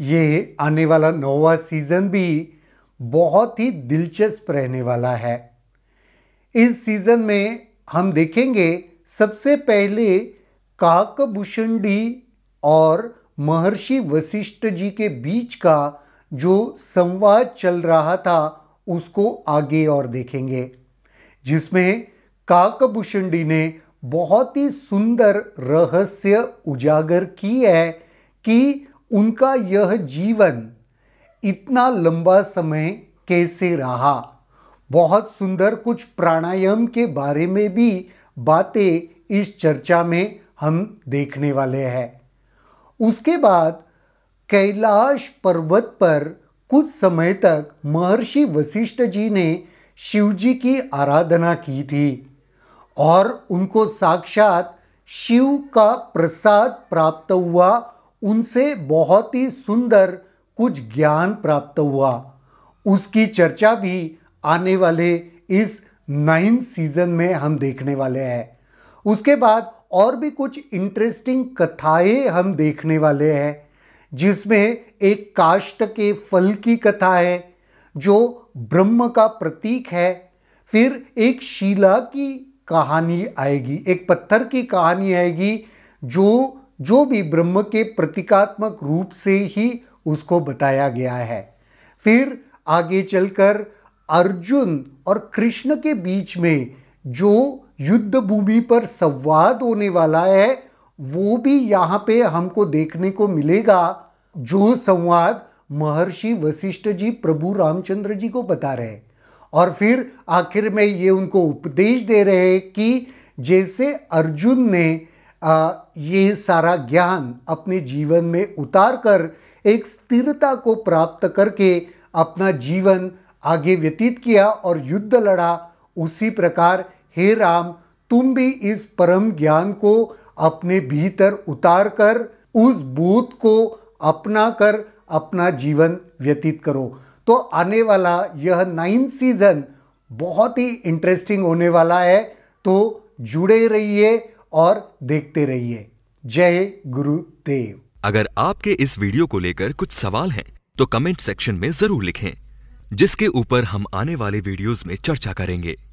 ये आने वाला नोवा सीज़न भी बहुत ही दिलचस्प रहने वाला है इस सीज़न में हम देखेंगे सबसे पहले काकभूषणी और महर्षि वशिष्ठ जी के बीच का जो संवाद चल रहा था उसको आगे और देखेंगे जिसमें काकभूषणी ने बहुत ही सुंदर रहस्य उजागर की है कि उनका यह जीवन इतना लंबा समय कैसे रहा बहुत सुंदर कुछ प्राणायाम के बारे में भी बातें इस चर्चा में हम देखने वाले हैं उसके बाद कैलाश पर्वत पर कुछ समय तक महर्षि वशिष्ठ जी ने शिव जी की आराधना की थी और उनको साक्षात शिव का प्रसाद प्राप्त हुआ उनसे बहुत ही सुंदर कुछ ज्ञान प्राप्त हुआ उसकी चर्चा भी आने वाले इस नाइन सीजन में हम देखने वाले हैं उसके बाद और भी कुछ इंटरेस्टिंग कथाएं हम देखने वाले हैं जिसमें एक काष्ट के फल की कथा है जो ब्रह्म का प्रतीक है फिर एक शिला की कहानी आएगी एक पत्थर की कहानी आएगी जो जो भी ब्रह्म के प्रतीकात्मक रूप से ही उसको बताया गया है फिर आगे चलकर अर्जुन और कृष्ण के बीच में जो युद्ध भूमि पर संवाद होने वाला है वो भी यहाँ पे हमको देखने को मिलेगा जो संवाद महर्षि वशिष्ठ जी प्रभु रामचंद्र जी को बता रहे और फिर आखिर में ये उनको उपदेश दे रहे हैं कि जैसे अर्जुन ने ये सारा ज्ञान अपने जीवन में उतार कर एक स्थिरता को प्राप्त करके अपना जीवन आगे व्यतीत किया और युद्ध लड़ा उसी प्रकार हे राम तुम भी इस परम ज्ञान को अपने भीतर उतार कर उस बोध को अपना कर अपना जीवन व्यतीत करो तो आने वाला यह नाइन्थ सीजन बहुत ही इंटरेस्टिंग होने वाला है तो जुड़े रहिए और देखते रहिए जय गुरुदेव अगर आपके इस वीडियो को लेकर कुछ सवाल हैं तो कमेंट सेक्शन में जरूर लिखें जिसके ऊपर हम आने वाले वीडियोस में चर्चा करेंगे